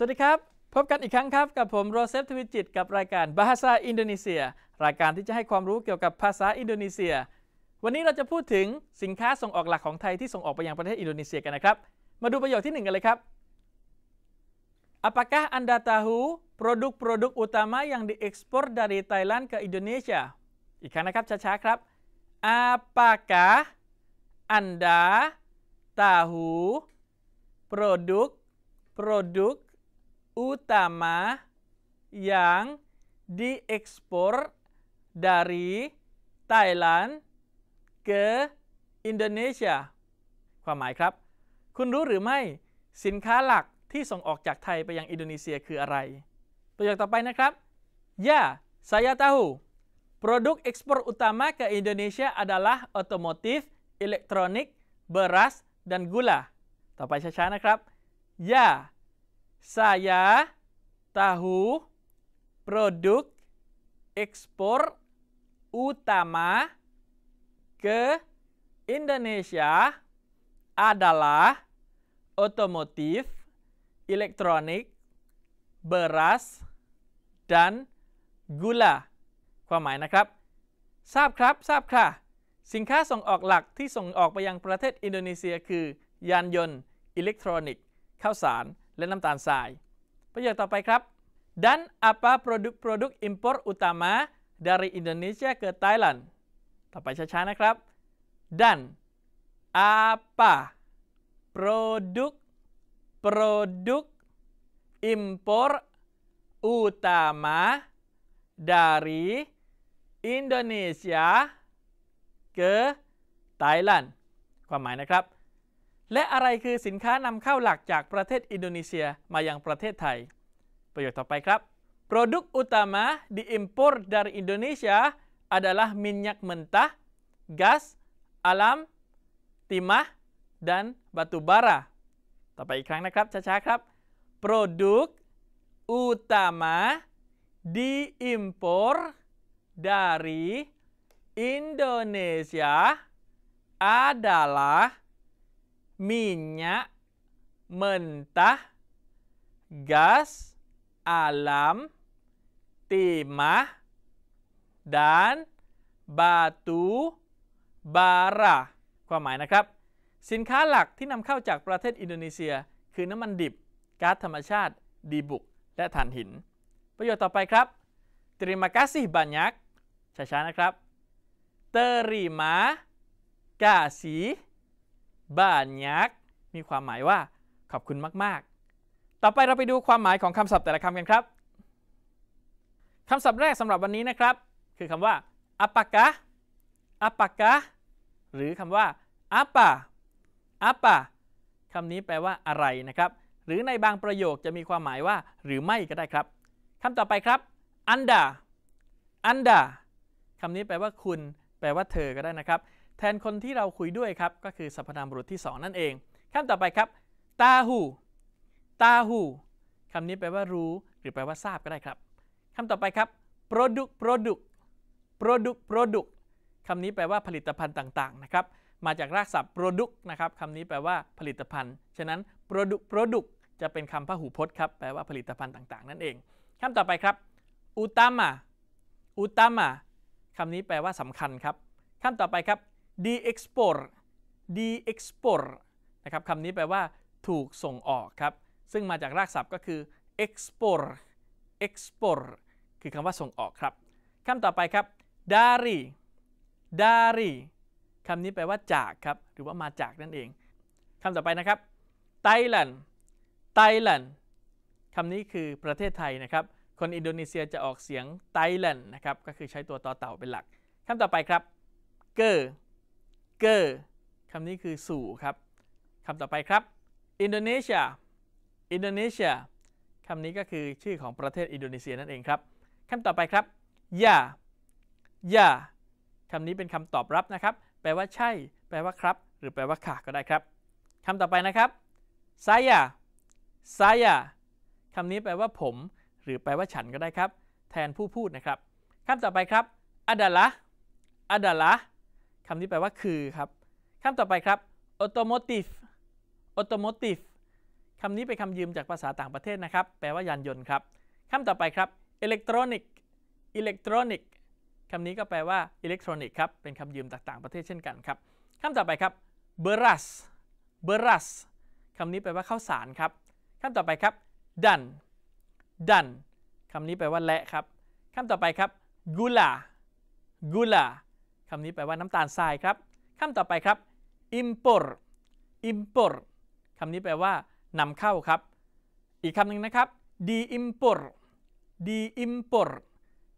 สวัสดีครับ พบกันอีกครั้งครับกับผมโรเซฟทวิจิตกับรายการบาฮาซาอินโดนีเซียรายการที่จะให้ความรู้เกี่ยวกับภาษาอินโดนีเซีย วันนี้เราจะพูดถึงสินค้าส่งออกหลักของไทยที่ส่งออกไปยังประเทศอินโดนีเซียกันนะครับ มาดูประโยคที่1กันเลยครับ Apakah Anda tahu produk-produk utama yang diekspor dari Thailand ke Indonesia อีกครั้งนะครับช้าๆครับ Apakah Anda tahu produk produk utama yang diekspor dari Thailand ke Indonesia. ประโยคต่อไปนะครับ Ya saya tahu produk ekspor utama ke Indonesia adalah otomotif elektronik beras dan gula ต่อไปช้าๆนะครับ Ya saya tahu produk ekspor utama ke Indonesia adalah otomotif, elektronik, beras, dan gula ความหมายนะครับ ทราบครับ ทราบค่ะ สินค้าส่งออกหลักที่ส่งออกไปยังประเทศอินโดนีเซียคือ ยานยนต์ อิเล็กทรอนิกส์ข้าวสารและน้ำตาลทรายประโยคต่อไปครับ dan apa produk-produk impor utama dari Indonesia ke Thailand ต่อไปช้าๆนะครับ dan apa produk produk impor utama dari Indonesia ke เกอไต้หวันความหมายนะครับและอะไรคือสินค้านำเข้าหลักจากประเทศอินโดนีเซียมายังประเทศไทย Produk utama diimpor dari Indonesia adalah minyak mentah, gas, alam, timah, dan บาตูบาระต่อไปอีกครั้งนะครับช้าๆครับ Produk utama diimpor dari Indonesia adalah minyak mentah, gas alam, timah, dan บาตูบาราความหมายนะครับ สินค้าหลักที่นำเข้าจากประเทศอินโดนีเซีย คือน้ำมันดิบก๊าซธรรมชาติดีบุก และถ่านหิน ประโยชน์ต่อไปครับตริมากาซ s บันยัก a ช้าๆนะครับเตอร m มา a s i h บ้านยักมีความหมายว่า ขอบคุณมากๆ ต่อไปเราไปดูความหมายของคำศัพท์แต่ละคำกันครับคำศัพท์แรกสำหรับวันนี้นะครับ คือคำว่าอัปะกะอัปะกะหรือคำว่าอัปะอัปะคำนี้แปลว่าอะไรนะครับ หรือในบางประโยคจะมีความหมายว่า หรือไม่ ก็ได้ครับคำต่อไปครับอันดาอันดาคำนี้แปลว่าคุณ แปลว่าเธอก็ได้นะครับแทนคนที่เราคุยด้วยครับก็คือสรรพนามบุรุษที่ 2 นั่นเองคำต่อไปครับตาหูตาหูคำนี้แปลว่ารู้ หรือแปลว่าทราบก็ได้ครับคำต่อไปครับ product product product product คำนี้แปลว่าผลิตภัณฑ์ต่างๆนะครับมาจากรากศัพท์ product นะครับคำนี้แปลว่า ผลิตภัณฑ์ฉะนั้น product product จะเป็นคำพหูพจน์ครับแปลว่าผลิตภัณฑ์ต่างๆนั่นเองคำต่อไปครับ utama utama คำนี้แปลว่าสำคัญครับคำต่อไปครับ d ์ export d ซ export นะครับคำนี้แปลว่า ถูกส่งออกครับ ซึ่งมาจากรากศัพท์ก็คือ export export คือคำว่าส่งออกครับคำต่อไปครับ dari dari คำนี้แปลว่าจากครับ หรือว่ามาจากนั่นเอง คำต่อไปนะครับไยแลนด์ไยแลนด์คำนี้คือประเทศไทยนะครับ คนอินโดนีเซียจะออกเสียงไยแลนด์นะครับ ก็คือใช้ตัวต่อเต่าเป็นหลัก คำต่อไปครับเกอร์เกอร์คำนี้คือสู่ครับ คำต่อไปครับ อินโดนีเซีย อินโดนีเซีย คำนี้ก็คือชื่อของประเทศอินโดนีเซียนั่นเองครับ คำต่อไปครับยายาคำนี้เป็นคำตอบรับนะครับ แปลว่าใช่ แปลว่าครับ หรือแปลว่าค่ะก็ได้ครับ คำต่อไปนะครับ ซายา ซายา คำนี้แปลว่าผม หรือแปลว่า ฉันก็ได้ครับ แทนผู้พูดนะครับ คำต่อไปครับอดัละอดลละคำนี้แปลว่าคือ ครับ คำต่อไปครับ automotive automotive คำนี้ เป็นคำยืมจากภาษาต่างประเทศนะครับ แปลว่า ยานยนต์ ครับ คำต่อไปครับ electronic electronic คำนี้ก็แปลว่าอิเล็กทรอนิกส์ครับ เป็นคำยืมจากต่างประเทศเช่นกันครับคำต่อไปครับ beras beras คำนี้แปลว่าข้าวสารครับคำต่อไปครับ done done คำนี้แปลว่าและครับคำต่อไปครับ gula gula คำนี้แปลว่าน้ำตาลทรายครับ คำต่อไปครับ import import คำนี้แปลว่านำเข้าครับ อีกคำหนึ่งนะครับ de import de import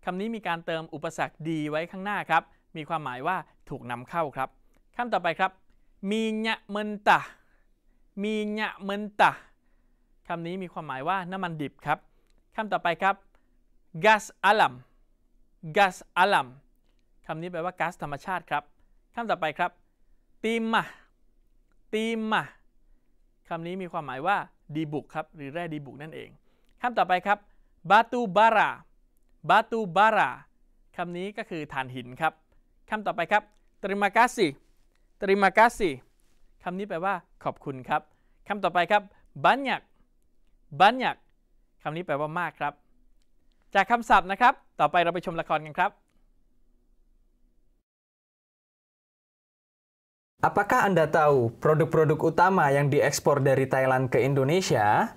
คำนี้มีการเติมอุปสรรคดีไว้ข้างหน้าครับ มีความหมายว่าถูกนำเข้าครับ คำต่อไปครับมีญะเมนตะมีญะเมนตะคำนี้มีความหมายว่า น้ำมันดิบครับ คำต่อไปครับ gas alam gas alam คำนี้แปลว่าก๊าซธรรมชาติครับ คำต่อไปครับตีมะตีมะ คำนี้มีความหมายว่าดีบุกครับหรือแร่ดีบุกนั่นเอง คำต่อไปครับ บาตูบารา บาตูบารา คำนี้ก็คือฐานหินครับ คำต่อไปครับตริมากาสิตริมากาสิคำนี้แปลว่า ขอบคุณครับ คำต่อไปครับ บัญญัก บัญญัก คำนี้แปลว่ามากครับ จากคำศัพท์นะครับ ต่อไปเราไปชมละครกันครับ Apakah Anda tahu produk-produk utama yang diekspor dari Thailand ke Indonesia?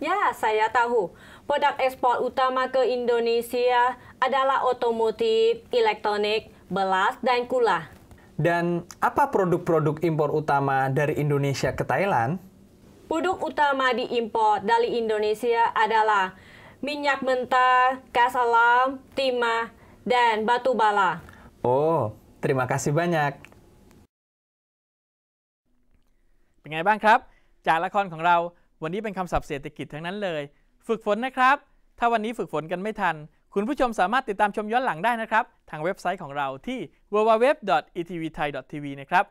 Ya, saya tahu. Produk ekspor utama ke Indonesia adalah otomotif, elektronik, belas, dan gula. Dan apa produk-produk impor utama dari Indonesia ke Thailand? Produk utama diimpor dari Indonesia adalah minyak mentah, gas alam, timah, dan batu bala. Oh, terima kasih banyak. เป็นไงบ้างครับ จากละครของเราวันนี้เป็นคำศัพท์เศรษฐกิจทั้งนั้นเลย ฝึกฝนนะครับ ถ้าวันนี้ฝึกฝนกันไม่ทัน คุณผู้ชมสามารถติดตามชมย้อนหลังได้นะครับ ทางเว็บไซต์ของเราที่ www.etvthai.tv นะครับ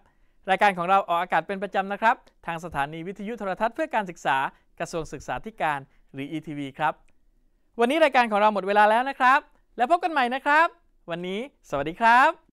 รายการของเราออกอากาศเป็นประจำนะครับ ทางสถานีวิทยุโทรทัศน์เพื่อการศึกษากระทรวงศึกษาธิการหรือ ETV ครับ วันนี้รายการของเราหมดเวลาแล้วนะครับ แล้วพบกันใหม่นะครับ วันนี้ สวัสดีครับ